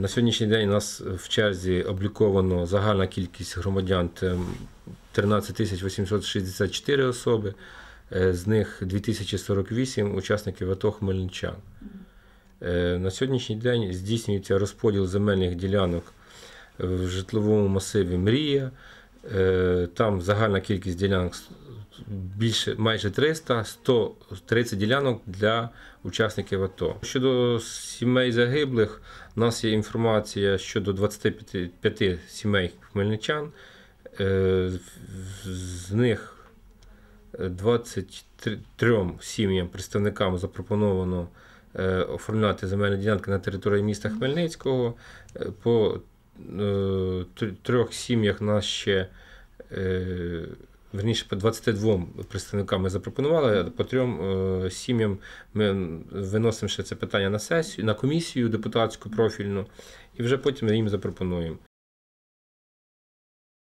На сьогоднішній день у нас в черзі обліковано загальна кількість громадян 13864 особи, е, з них 2048 учасників АТО Хмельничан. Е, на сьогоднішній день здійснюється розподіл земельних ділянок в житловому масиві Мрія. Е, там загальна кількість ділянок більше майже 300, 130 ділянок для учасників АТО. Щодо сімей загиблих, у нас є інформація щодо 25 сімей хмельничан. Е, з них 23 сім'ям представникам запропоновано е, оформляти земельні ділянки на території міста Хмельницького. Е, по трьох сім'ях нас ще верніше по 22 представникам ми запропонували, по трьом е, сім'ям ми виносимо ще це питання на сесію, на комісію депутатську профільну, і вже потім ми їм запропонуємо.